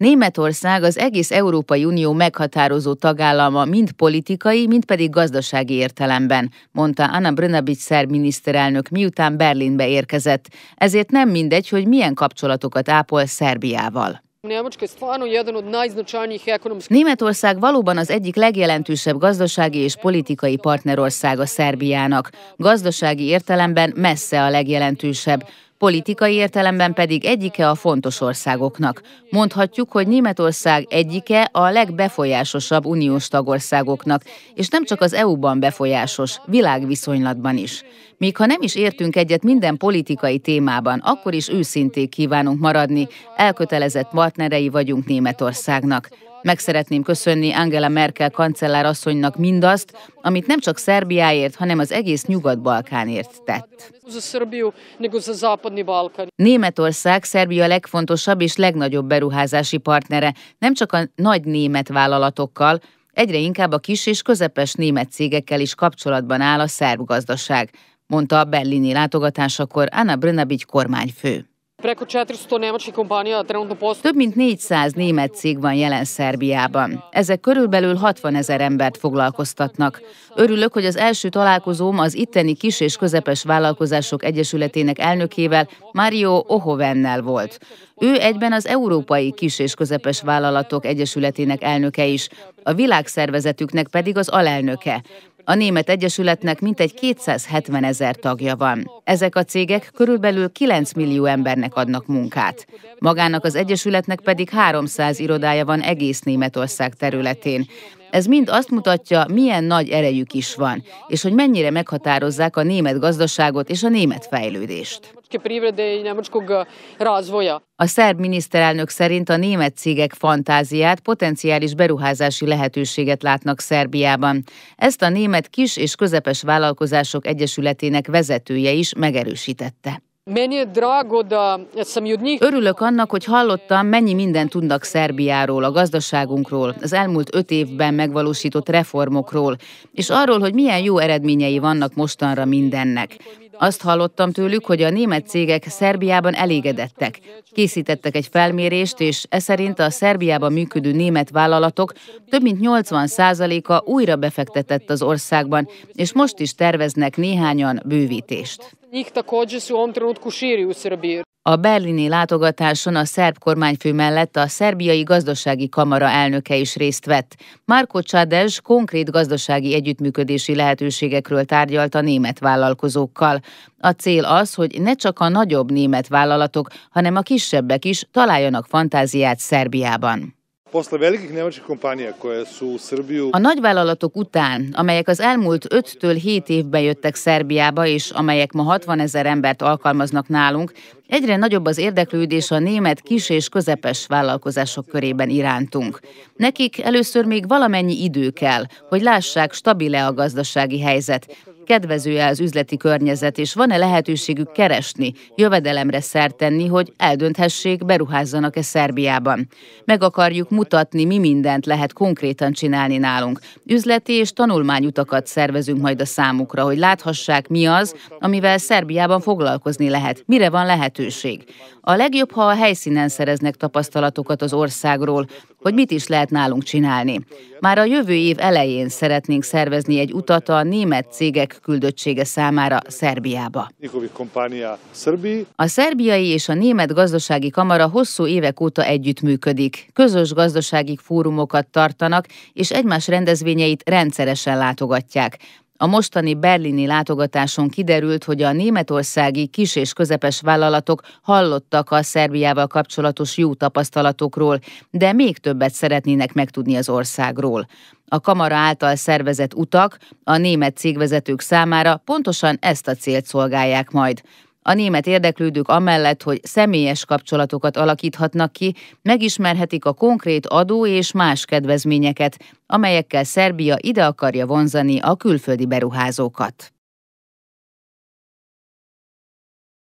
Németország az egész Európai Unió meghatározó tagállama mind politikai, mind pedig gazdasági értelemben, mondta Anna Brnabic szerb miniszterelnök miután Berlinbe érkezett, ezért nem mindegy, hogy milyen kapcsolatokat ápol Szerbiával. Németország valóban az egyik legjelentősebb gazdasági és politikai partnerország a Szerbiának. Gazdasági értelemben messze a legjelentősebb politikai értelemben pedig egyike a fontos országoknak. Mondhatjuk, hogy Németország egyike a legbefolyásosabb uniós tagországoknak, és nem csak az EU-ban befolyásos, világviszonylatban is. Még ha nem is értünk egyet minden politikai témában, akkor is őszinték kívánunk maradni, elkötelezett partnerei vagyunk Németországnak. Meg szeretném köszönni Angela Merkel kancellár asszonynak mindazt, amit nem csak Szerbiáért, hanem az egész Nyugat-Balkánért tett. Németország Szerbia legfontosabb és legnagyobb beruházási partnere, nem csak a nagy német vállalatokkal, egyre inkább a kis és közepes német cégekkel is kapcsolatban áll a szerb gazdaság, mondta a berlini látogatásakor Anna Brnabic kormányfő. Több mint 400 német cég van jelen Szerbiában. Ezek körülbelül 60 ezer embert foglalkoztatnak. Örülök, hogy az első találkozóm az itteni kis és közepes vállalkozások egyesületének elnökével, Mario Ohovennel volt. Ő egyben az Európai Kis és Közepes Vállalatok Egyesületének elnöke is, a világszervezetüknek pedig az alelnöke. A Német Egyesületnek mintegy 270 ezer tagja van. Ezek a cégek körülbelül 9 millió embernek adnak munkát. Magának az Egyesületnek pedig 300 irodája van egész Németország területén. Ez mind azt mutatja, milyen nagy erejük is van, és hogy mennyire meghatározzák a német gazdaságot és a német fejlődést privrede i nemačkog eh, razvoja. A szerb miniszterelnök szerint a német cégek fantáziát, potenciális beruházási lehetőséget látnak Szerbiában. Ezt a német kis és közepes vállalkozások egyesületének vezetője is megerősítette. Örülök annak, hogy hallottam, mennyi mindent tudnak Szerbiáról, a gazdaságunkról, az elmúlt öt évben megvalósított reformokról, és arról, hogy milyen jó eredményei vannak mostanra mindennek. Azt hallottam tőlük, hogy a német cégek Szerbiában elégedettek. Készítettek egy felmérést, és e szerint a Szerbiában működő német vállalatok több mint 80%-a újra befektetett az országban, és most is terveznek néhányan bővítést. takođe u ovom trenutku širi u Srbiji. A berlini látogatáson a szerb kormányfő mellett a szerbiai gazdasági kamara elnöke is részt vett. Márko Csádez konkrét gazdasági együttműködési lehetőségekről tárgyalt a német vállalkozókkal. A cél az, hogy ne csak a nagyobb német vállalatok, hanem a kisebbek is találjanak fantáziát Szerbiában. A nagyvállalatok után, amelyek az elmúlt 5-től 7 évben jöttek Szerbiába, és amelyek ma 60 ezer embert alkalmaznak nálunk, egyre nagyobb az érdeklődés a német kis és közepes vállalkozások körében irántunk. Nekik először még valamennyi idő kell, hogy lássák, stabil a gazdasági helyzet, kedvező-e az üzleti környezet, és van-e lehetőségük keresni, jövedelemre szert tenni, hogy eldönthessék, beruházzanak-e Szerbiában. Meg akarjuk mutatni, mi mindent lehet konkrétan csinálni nálunk. Üzleti és tanulmányutakat szervezünk majd a számukra, hogy láthassák, mi az, amivel Szerbiában foglalkozni lehet, mire van lehetőség. A legjobb, ha a helyszínen szereznek tapasztalatokat az országról, hogy mit is lehet nálunk csinálni. Már a jövő év elején szeretnénk szervezni egy utat a német cégek küldöttsége számára Szerbiába. A szerbiai és a német gazdasági kamara hosszú évek óta együttműködik. Közös gazdasági fórumokat tartanak, és egymás rendezvényeit rendszeresen látogatják. A mostani berlini látogatáson kiderült, hogy a németországi kis és közepes vállalatok hallottak a Szerbiával kapcsolatos jó tapasztalatokról, de még többet szeretnének megtudni az országról. A kamara által szervezett utak a német cégvezetők számára pontosan ezt a célt szolgálják majd. A német érdeklődők amellett, hogy személyes kapcsolatokat alakíthatnak ki, megismerhetik a konkrét adó és más kedvezményeket, amelyekkel Szerbia ide akarja vonzani a külföldi beruházókat.